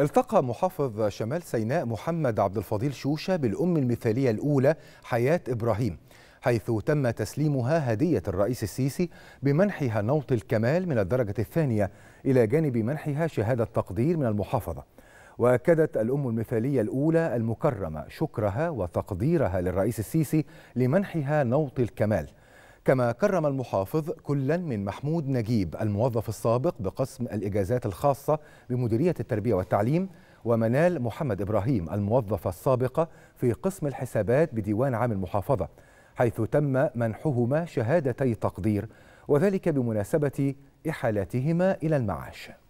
التقى محافظ شمال سيناء محمد عبد الفضيل شوشة بالأم المثالية الأولى حياة إبراهيم حيث تم تسليمها هدية الرئيس السيسي بمنحها نوط الكمال من الدرجة الثانية إلى جانب منحها شهادة تقدير من المحافظة وأكدت الأم المثالية الأولى المكرمة شكرها وتقديرها للرئيس السيسي لمنحها نوط الكمال كما كرم المحافظ كلا من محمود نجيب الموظف السابق بقسم الإجازات الخاصة بمديرية التربية والتعليم ومنال محمد إبراهيم الموظفة السابقة في قسم الحسابات بديوان عام المحافظة حيث تم منحهما شهادتي تقدير وذلك بمناسبة إحالتهما إلى المعاش